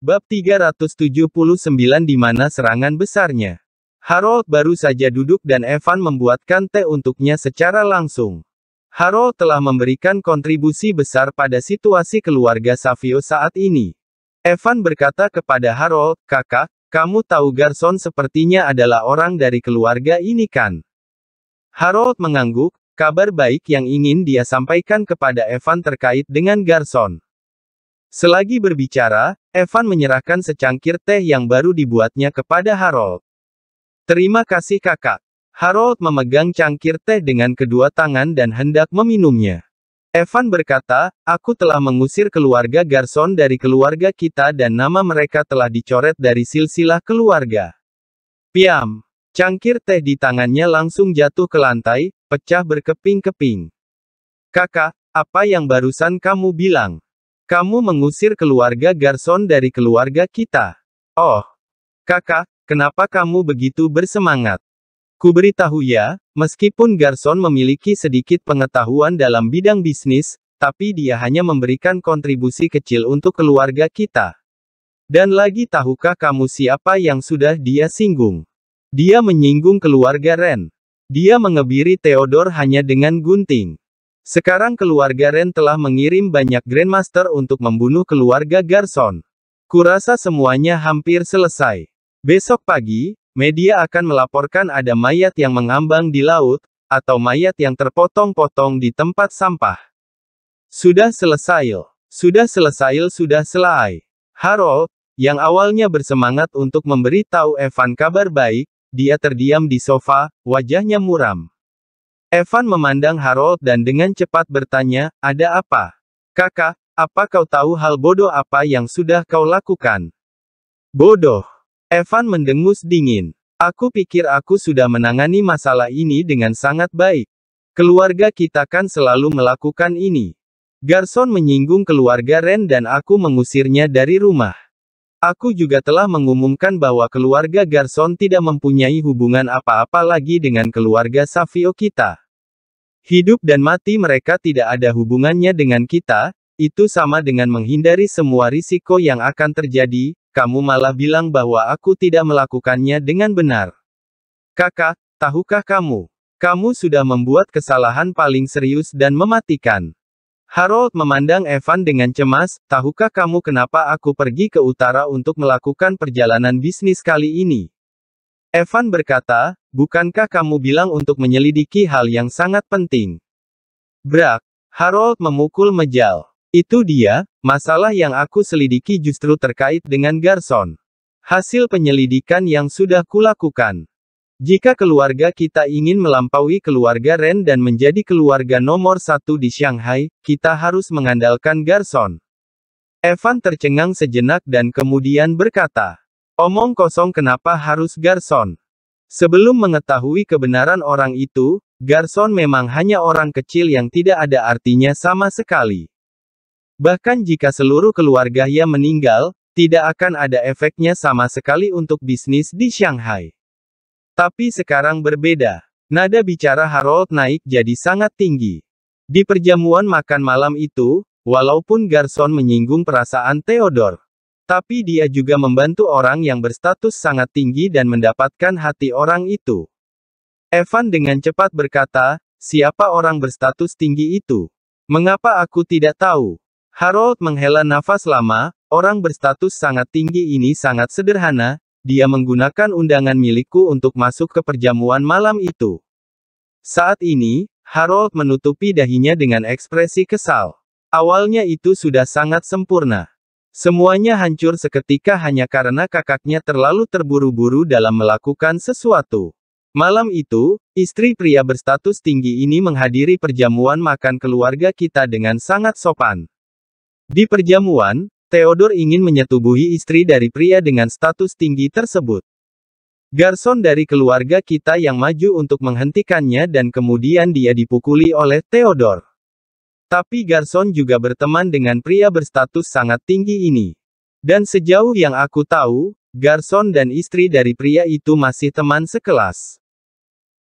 Bab 379 di mana serangan besarnya. Harold baru saja duduk dan Evan membuatkan teh untuknya secara langsung. Harold telah memberikan kontribusi besar pada situasi keluarga Savio saat ini. Evan berkata kepada Harold, kakak, kamu tahu Garson sepertinya adalah orang dari keluarga ini kan? Harold mengangguk, kabar baik yang ingin dia sampaikan kepada Evan terkait dengan Garson. Selagi berbicara, Evan menyerahkan secangkir teh yang baru dibuatnya kepada Harold. Terima kasih kakak. Harold memegang cangkir teh dengan kedua tangan dan hendak meminumnya. Evan berkata, aku telah mengusir keluarga Garson dari keluarga kita dan nama mereka telah dicoret dari silsilah keluarga. Piam. Cangkir teh di tangannya langsung jatuh ke lantai, pecah berkeping-keping. Kakak, apa yang barusan kamu bilang? Kamu mengusir keluarga Garson dari keluarga kita. Oh, kakak, kenapa kamu begitu bersemangat? Kuberitahu ya, meskipun Garson memiliki sedikit pengetahuan dalam bidang bisnis, tapi dia hanya memberikan kontribusi kecil untuk keluarga kita. Dan lagi tahukah kamu siapa yang sudah dia singgung? Dia menyinggung keluarga Ren. Dia mengebiri Theodore hanya dengan gunting. Sekarang keluarga Ren telah mengirim banyak Grandmaster untuk membunuh keluarga Garson. Kurasa semuanya hampir selesai. Besok pagi, media akan melaporkan ada mayat yang mengambang di laut, atau mayat yang terpotong-potong di tempat sampah. Sudah selesai. Sudah selesai sudah selesai. Harold, yang awalnya bersemangat untuk memberitahu Evan kabar baik, dia terdiam di sofa, wajahnya muram. Evan memandang Harold dan dengan cepat bertanya, ada apa? Kakak, apa kau tahu hal bodoh apa yang sudah kau lakukan? Bodoh. Evan mendengus dingin. Aku pikir aku sudah menangani masalah ini dengan sangat baik. Keluarga kita kan selalu melakukan ini. Garson menyinggung keluarga Ren dan aku mengusirnya dari rumah. Aku juga telah mengumumkan bahwa keluarga Garson tidak mempunyai hubungan apa-apa lagi dengan keluarga Savio kita. Hidup dan mati mereka tidak ada hubungannya dengan kita, itu sama dengan menghindari semua risiko yang akan terjadi, kamu malah bilang bahwa aku tidak melakukannya dengan benar. Kakak, tahukah kamu? Kamu sudah membuat kesalahan paling serius dan mematikan. Harold memandang Evan dengan cemas, tahukah kamu kenapa aku pergi ke utara untuk melakukan perjalanan bisnis kali ini? Evan berkata, bukankah kamu bilang untuk menyelidiki hal yang sangat penting? Brak, Harold memukul mejal. Itu dia, masalah yang aku selidiki justru terkait dengan Garson. Hasil penyelidikan yang sudah kulakukan. Jika keluarga kita ingin melampaui keluarga Ren dan menjadi keluarga nomor satu di Shanghai, kita harus mengandalkan Garson. Evan tercengang sejenak dan kemudian berkata, Omong kosong kenapa harus garson? Sebelum mengetahui kebenaran orang itu, garson memang hanya orang kecil yang tidak ada artinya sama sekali. Bahkan jika seluruh keluarga ia meninggal, tidak akan ada efeknya sama sekali untuk bisnis di Shanghai. Tapi sekarang berbeda. Nada bicara Harold naik jadi sangat tinggi. Di perjamuan makan malam itu, walaupun garson menyinggung perasaan Theodore, tapi dia juga membantu orang yang berstatus sangat tinggi dan mendapatkan hati orang itu. Evan dengan cepat berkata, siapa orang berstatus tinggi itu? Mengapa aku tidak tahu? Harold menghela nafas lama, orang berstatus sangat tinggi ini sangat sederhana, dia menggunakan undangan milikku untuk masuk ke perjamuan malam itu. Saat ini, Harold menutupi dahinya dengan ekspresi kesal. Awalnya itu sudah sangat sempurna. Semuanya hancur seketika hanya karena kakaknya terlalu terburu-buru dalam melakukan sesuatu. Malam itu, istri pria berstatus tinggi ini menghadiri perjamuan makan keluarga kita dengan sangat sopan. Di perjamuan, Theodor ingin menyetubuhi istri dari pria dengan status tinggi tersebut. Garson dari keluarga kita yang maju untuk menghentikannya dan kemudian dia dipukuli oleh Theodore. Tapi Garson juga berteman dengan pria berstatus sangat tinggi ini. Dan sejauh yang aku tahu, Garson dan istri dari pria itu masih teman sekelas.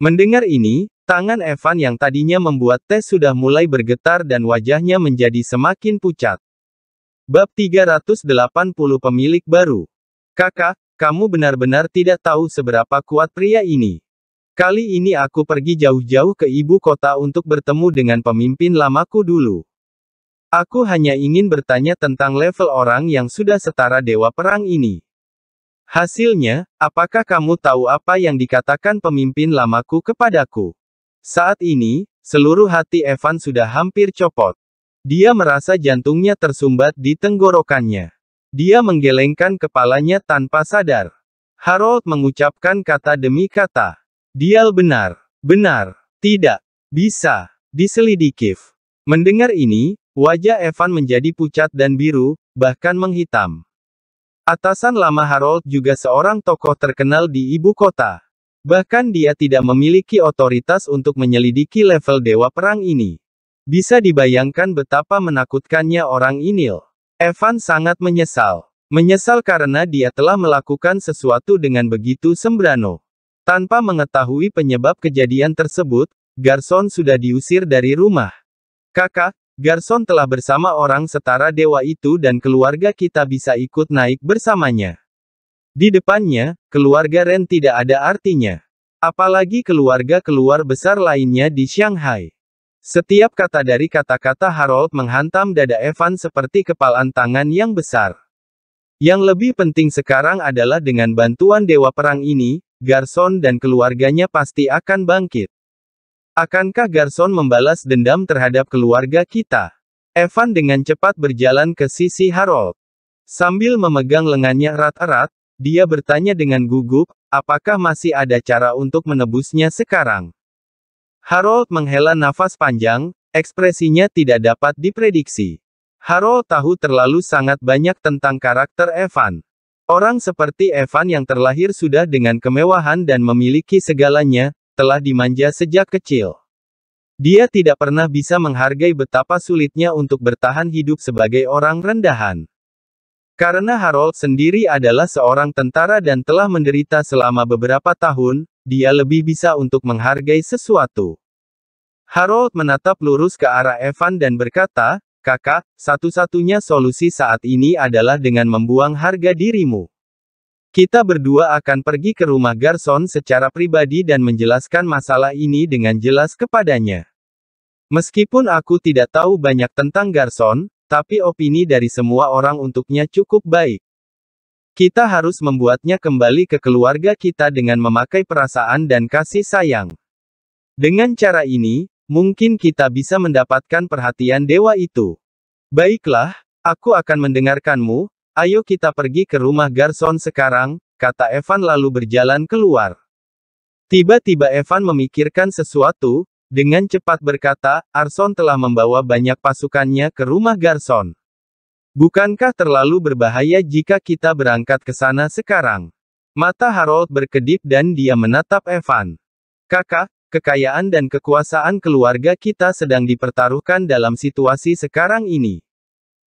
Mendengar ini, tangan Evan yang tadinya membuat teh sudah mulai bergetar dan wajahnya menjadi semakin pucat. Bab 380 Pemilik Baru Kakak, kamu benar-benar tidak tahu seberapa kuat pria ini. Kali ini aku pergi jauh-jauh ke ibu kota untuk bertemu dengan pemimpin lamaku dulu. Aku hanya ingin bertanya tentang level orang yang sudah setara dewa perang ini. Hasilnya, apakah kamu tahu apa yang dikatakan pemimpin lamaku kepadaku? Saat ini, seluruh hati Evan sudah hampir copot. Dia merasa jantungnya tersumbat di tenggorokannya. Dia menggelengkan kepalanya tanpa sadar. Harold mengucapkan kata demi kata. Dial benar, benar, tidak, bisa, diselidiki. Mendengar ini, wajah Evan menjadi pucat dan biru, bahkan menghitam. Atasan lama Harold juga seorang tokoh terkenal di ibu kota. Bahkan dia tidak memiliki otoritas untuk menyelidiki level dewa perang ini. Bisa dibayangkan betapa menakutkannya orang Inil. Evan sangat menyesal. Menyesal karena dia telah melakukan sesuatu dengan begitu sembrano. Tanpa mengetahui penyebab kejadian tersebut, Garson sudah diusir dari rumah. Kakak, Garson telah bersama orang setara dewa itu dan keluarga kita bisa ikut naik bersamanya. Di depannya, keluarga Ren tidak ada artinya. Apalagi keluarga-keluar besar lainnya di Shanghai. Setiap kata dari kata-kata Harold menghantam dada Evan seperti kepalan tangan yang besar. Yang lebih penting sekarang adalah dengan bantuan Dewa Perang ini, Garson dan keluarganya pasti akan bangkit. Akankah Garson membalas dendam terhadap keluarga kita? Evan dengan cepat berjalan ke sisi Harold. Sambil memegang lengannya erat-erat, dia bertanya dengan gugup, apakah masih ada cara untuk menebusnya sekarang? Harold menghela nafas panjang, ekspresinya tidak dapat diprediksi. Harold tahu terlalu sangat banyak tentang karakter Evan. Orang seperti Evan yang terlahir sudah dengan kemewahan dan memiliki segalanya, telah dimanja sejak kecil. Dia tidak pernah bisa menghargai betapa sulitnya untuk bertahan hidup sebagai orang rendahan. Karena Harold sendiri adalah seorang tentara dan telah menderita selama beberapa tahun, dia lebih bisa untuk menghargai sesuatu. Harold menatap lurus ke arah Evan dan berkata, Kakak, satu-satunya solusi saat ini adalah dengan membuang harga dirimu. Kita berdua akan pergi ke rumah Garson secara pribadi dan menjelaskan masalah ini dengan jelas kepadanya. Meskipun aku tidak tahu banyak tentang Garson, tapi opini dari semua orang untuknya cukup baik. Kita harus membuatnya kembali ke keluarga kita dengan memakai perasaan dan kasih sayang. Dengan cara ini, Mungkin kita bisa mendapatkan perhatian dewa itu. Baiklah, aku akan mendengarkanmu, ayo kita pergi ke rumah Garson sekarang, kata Evan lalu berjalan keluar. Tiba-tiba Evan memikirkan sesuatu, dengan cepat berkata, Arson telah membawa banyak pasukannya ke rumah Garson. Bukankah terlalu berbahaya jika kita berangkat ke sana sekarang? Mata Harold berkedip dan dia menatap Evan. Kakak, kekayaan dan kekuasaan keluarga kita sedang dipertaruhkan dalam situasi sekarang ini.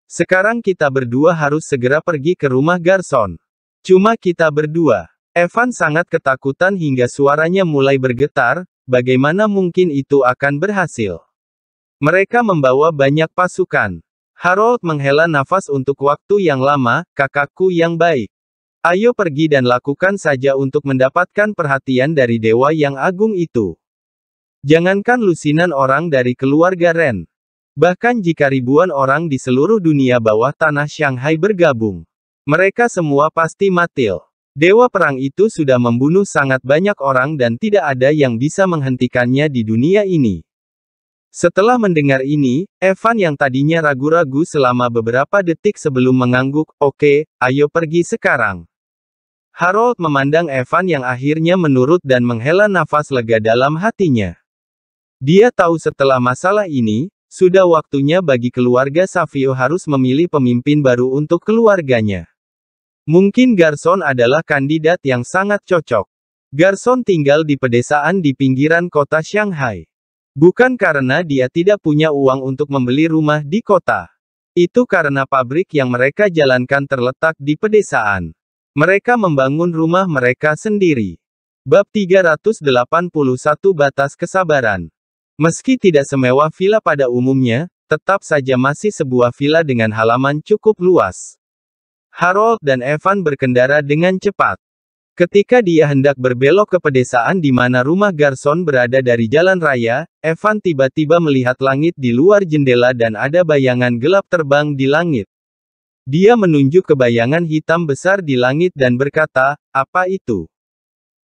Sekarang kita berdua harus segera pergi ke rumah Garson. Cuma kita berdua. Evan sangat ketakutan hingga suaranya mulai bergetar, bagaimana mungkin itu akan berhasil. Mereka membawa banyak pasukan. Harold menghela nafas untuk waktu yang lama, kakakku yang baik. Ayo pergi dan lakukan saja untuk mendapatkan perhatian dari dewa yang agung itu. Jangankan lusinan orang dari keluarga Ren. Bahkan jika ribuan orang di seluruh dunia bawah tanah Shanghai bergabung, mereka semua pasti matil. Dewa perang itu sudah membunuh sangat banyak orang dan tidak ada yang bisa menghentikannya di dunia ini. Setelah mendengar ini, Evan yang tadinya ragu-ragu selama beberapa detik sebelum mengangguk, oke, okay, ayo pergi sekarang. Harold memandang Evan yang akhirnya menurut dan menghela nafas lega dalam hatinya. Dia tahu setelah masalah ini, sudah waktunya bagi keluarga Savio harus memilih pemimpin baru untuk keluarganya. Mungkin Garson adalah kandidat yang sangat cocok. Garson tinggal di pedesaan di pinggiran kota Shanghai. Bukan karena dia tidak punya uang untuk membeli rumah di kota. Itu karena pabrik yang mereka jalankan terletak di pedesaan. Mereka membangun rumah mereka sendiri. Bab 381 Batas Kesabaran Meski tidak semewah villa pada umumnya, tetap saja masih sebuah villa dengan halaman cukup luas. Harold dan Evan berkendara dengan cepat. Ketika dia hendak berbelok ke pedesaan di mana rumah Garson berada dari jalan raya, Evan tiba-tiba melihat langit di luar jendela dan ada bayangan gelap terbang di langit. Dia menunjuk ke bayangan hitam besar di langit dan berkata, "Apa itu?"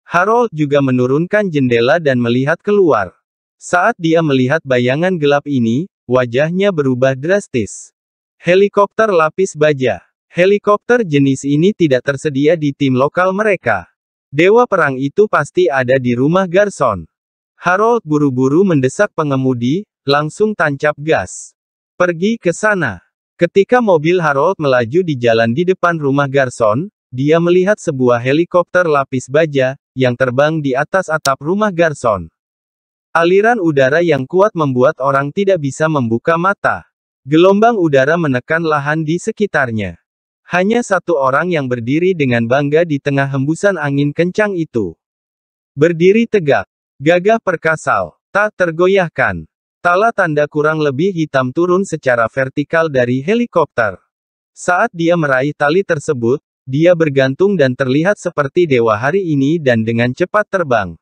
Harold juga menurunkan jendela dan melihat keluar. Saat dia melihat bayangan gelap ini, wajahnya berubah drastis. Helikopter lapis baja. Helikopter jenis ini tidak tersedia di tim lokal mereka. Dewa perang itu pasti ada di rumah Garson. Harold buru-buru mendesak pengemudi, langsung tancap gas. Pergi ke sana. Ketika mobil Harold melaju di jalan di depan rumah Garson, dia melihat sebuah helikopter lapis baja, yang terbang di atas atap rumah Garson. Aliran udara yang kuat membuat orang tidak bisa membuka mata. Gelombang udara menekan lahan di sekitarnya. Hanya satu orang yang berdiri dengan bangga di tengah hembusan angin kencang itu. Berdiri tegak, gagah perkasal, tak tergoyahkan. Tala tanda kurang lebih hitam turun secara vertikal dari helikopter. Saat dia meraih tali tersebut, dia bergantung dan terlihat seperti dewa hari ini dan dengan cepat terbang.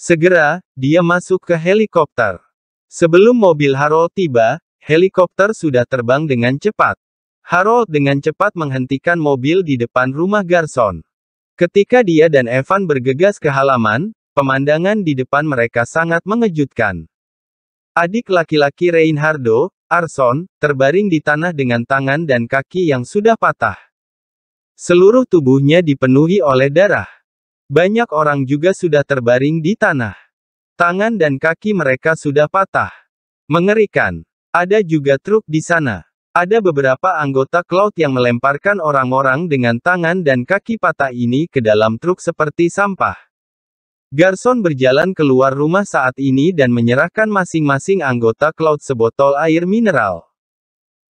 Segera, dia masuk ke helikopter. Sebelum mobil Harold tiba, helikopter sudah terbang dengan cepat. Harold dengan cepat menghentikan mobil di depan rumah Garson. Ketika dia dan Evan bergegas ke halaman, pemandangan di depan mereka sangat mengejutkan. Adik laki-laki Reinhardo, Arson, terbaring di tanah dengan tangan dan kaki yang sudah patah. Seluruh tubuhnya dipenuhi oleh darah. Banyak orang juga sudah terbaring di tanah. Tangan dan kaki mereka sudah patah. Mengerikan. Ada juga truk di sana. Ada beberapa anggota Cloud yang melemparkan orang-orang dengan tangan dan kaki patah ini ke dalam truk seperti sampah. Garson berjalan keluar rumah saat ini dan menyerahkan masing-masing anggota Cloud sebotol air mineral.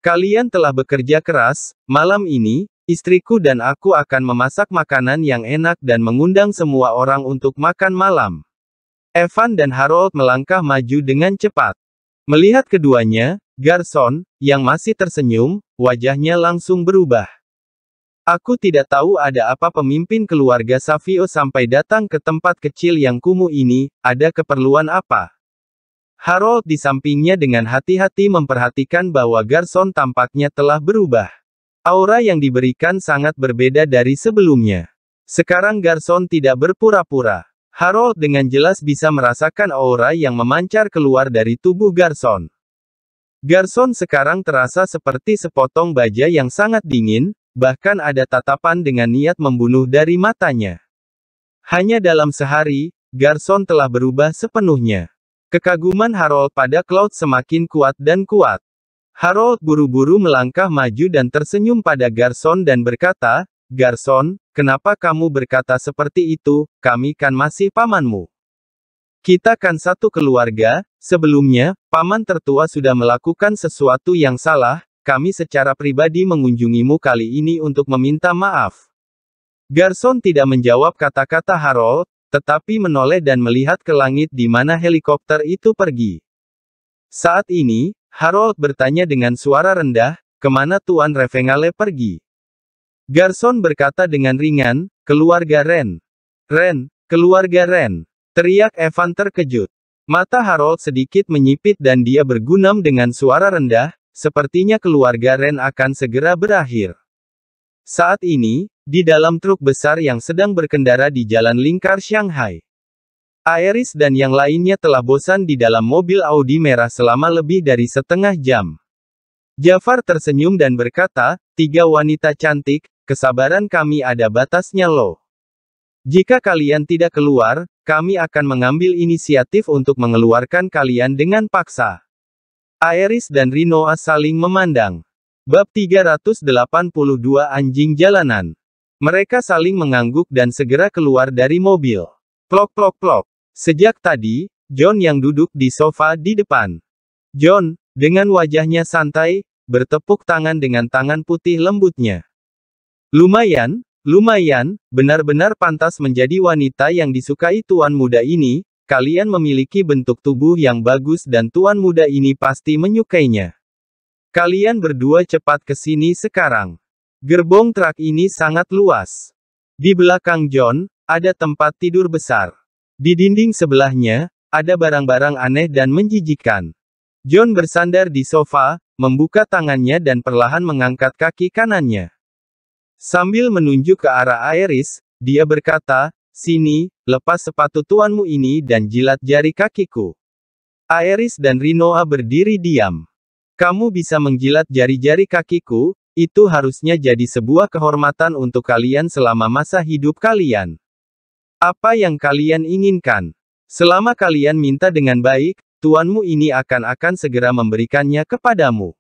Kalian telah bekerja keras, malam ini, Istriku dan aku akan memasak makanan yang enak dan mengundang semua orang untuk makan malam. Evan dan Harold melangkah maju dengan cepat. Melihat keduanya, Garson, yang masih tersenyum, wajahnya langsung berubah. Aku tidak tahu ada apa pemimpin keluarga Savio sampai datang ke tempat kecil yang kumuh ini, ada keperluan apa? Harold di sampingnya dengan hati-hati memperhatikan bahwa Garson tampaknya telah berubah. Aura yang diberikan sangat berbeda dari sebelumnya. Sekarang Garson tidak berpura-pura. Harold dengan jelas bisa merasakan aura yang memancar keluar dari tubuh Garson. Garson sekarang terasa seperti sepotong baja yang sangat dingin, bahkan ada tatapan dengan niat membunuh dari matanya. Hanya dalam sehari, Garson telah berubah sepenuhnya. Kekaguman Harold pada Cloud semakin kuat dan kuat. Harold buru-buru melangkah maju dan tersenyum pada Garson dan berkata, Garson, kenapa kamu berkata seperti itu, kami kan masih pamanmu. Kita kan satu keluarga, sebelumnya, paman tertua sudah melakukan sesuatu yang salah, kami secara pribadi mengunjungimu kali ini untuk meminta maaf. Garson tidak menjawab kata-kata Harold, tetapi menoleh dan melihat ke langit di mana helikopter itu pergi. Saat ini, Harold bertanya dengan suara rendah, kemana Tuan Revengale pergi? Garson berkata dengan ringan, keluarga Ren. Ren, keluarga Ren. Teriak Evan terkejut. Mata Harold sedikit menyipit dan dia bergumam dengan suara rendah, sepertinya keluarga Ren akan segera berakhir. Saat ini, di dalam truk besar yang sedang berkendara di jalan lingkar Shanghai. Aeris dan yang lainnya telah bosan di dalam mobil Audi merah selama lebih dari setengah jam. Jafar tersenyum dan berkata, tiga wanita cantik, kesabaran kami ada batasnya loh. Jika kalian tidak keluar, kami akan mengambil inisiatif untuk mengeluarkan kalian dengan paksa. Aeris dan Rinoa saling memandang. Bab 382 Anjing Jalanan. Mereka saling mengangguk dan segera keluar dari mobil. Plok plok plok. Sejak tadi, John yang duduk di sofa di depan. John, dengan wajahnya santai, bertepuk tangan dengan tangan putih lembutnya. Lumayan, lumayan, benar-benar pantas menjadi wanita yang disukai tuan muda ini, kalian memiliki bentuk tubuh yang bagus dan tuan muda ini pasti menyukainya. Kalian berdua cepat ke sini sekarang. Gerbong truk ini sangat luas. Di belakang John, ada tempat tidur besar. Di dinding sebelahnya, ada barang-barang aneh dan menjijikan. John bersandar di sofa, membuka tangannya dan perlahan mengangkat kaki kanannya. Sambil menunjuk ke arah Iris, dia berkata, Sini, lepas sepatu tuanmu ini dan jilat jari kakiku. Iris dan Rinoa berdiri diam. Kamu bisa menjilat jari-jari kakiku, itu harusnya jadi sebuah kehormatan untuk kalian selama masa hidup kalian. Apa yang kalian inginkan? Selama kalian minta dengan baik, tuanmu ini akan-akan segera memberikannya kepadamu.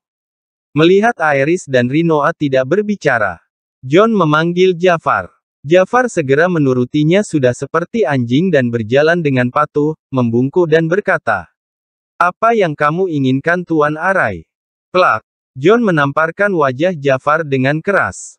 Melihat Iris dan Rinoa tidak berbicara, John memanggil Jafar. Jafar segera menurutinya sudah seperti anjing dan berjalan dengan patuh, membungkuk dan berkata, Apa yang kamu inginkan Tuan Arai? Plak, John menamparkan wajah Jafar dengan keras.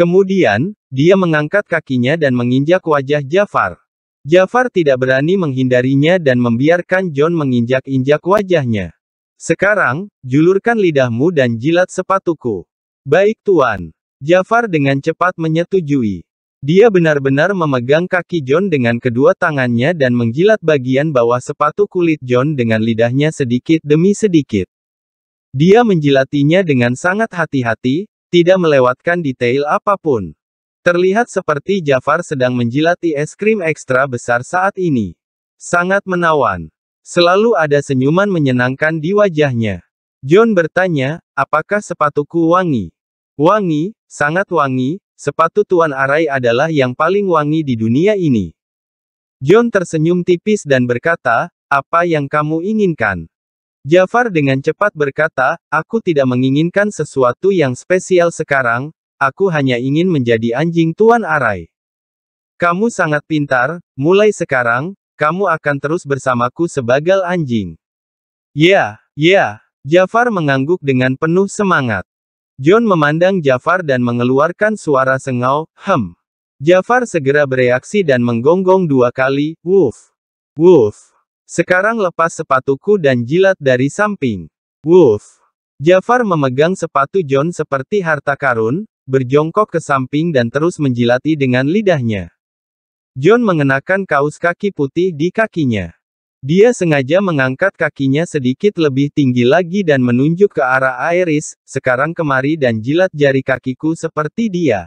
Kemudian, dia mengangkat kakinya dan menginjak wajah Jafar. Jafar tidak berani menghindarinya dan membiarkan John menginjak-injak wajahnya. Sekarang, julurkan lidahmu dan jilat sepatuku. Baik tuan. Jafar dengan cepat menyetujui. Dia benar-benar memegang kaki John dengan kedua tangannya dan menjilat bagian bawah sepatu kulit John dengan lidahnya sedikit demi sedikit. Dia menjilatinya dengan sangat hati-hati, tidak melewatkan detail apapun. Terlihat seperti Jafar sedang menjilati es krim ekstra besar saat ini. Sangat menawan. Selalu ada senyuman menyenangkan di wajahnya. John bertanya, apakah sepatuku wangi? Wangi, sangat wangi, sepatu Tuan Arai adalah yang paling wangi di dunia ini. John tersenyum tipis dan berkata, apa yang kamu inginkan? Jafar dengan cepat berkata, aku tidak menginginkan sesuatu yang spesial sekarang, aku hanya ingin menjadi anjing Tuan Arai. Kamu sangat pintar, mulai sekarang, kamu akan terus bersamaku sebagai anjing. Ya, ya, Jafar mengangguk dengan penuh semangat. John memandang Jafar dan mengeluarkan suara sengau, hem. Jafar segera bereaksi dan menggonggong dua kali, wuf, wuf. Sekarang lepas sepatuku dan jilat dari samping. Wolf. Jafar memegang sepatu John seperti harta karun, berjongkok ke samping dan terus menjilati dengan lidahnya. John mengenakan kaos kaki putih di kakinya. Dia sengaja mengangkat kakinya sedikit lebih tinggi lagi dan menunjuk ke arah Iris, sekarang kemari dan jilat jari kakiku seperti dia.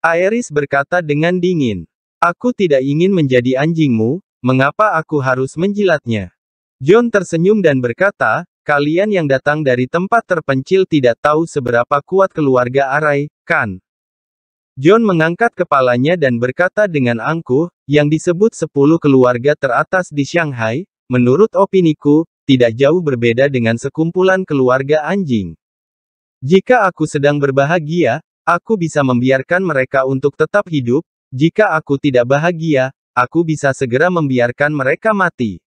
Iris berkata dengan dingin. Aku tidak ingin menjadi anjingmu, mengapa aku harus menjilatnya? John tersenyum dan berkata, kalian yang datang dari tempat terpencil tidak tahu seberapa kuat keluarga Arai, kan? John mengangkat kepalanya dan berkata dengan angkuh, yang disebut sepuluh keluarga teratas di Shanghai, menurut opiniku, tidak jauh berbeda dengan sekumpulan keluarga anjing. Jika aku sedang berbahagia, aku bisa membiarkan mereka untuk tetap hidup, jika aku tidak bahagia, aku bisa segera membiarkan mereka mati.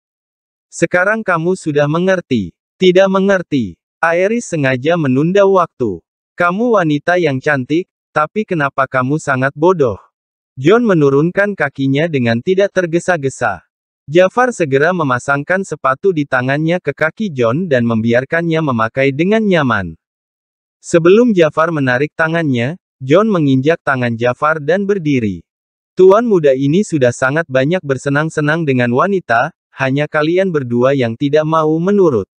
Sekarang kamu sudah mengerti. Tidak mengerti. Aeris sengaja menunda waktu. Kamu wanita yang cantik, tapi kenapa kamu sangat bodoh? John menurunkan kakinya dengan tidak tergesa-gesa. Jafar segera memasangkan sepatu di tangannya ke kaki John dan membiarkannya memakai dengan nyaman. Sebelum Jafar menarik tangannya, John menginjak tangan Jafar dan berdiri. Tuan muda ini sudah sangat banyak bersenang-senang dengan wanita, hanya kalian berdua yang tidak mau menurut.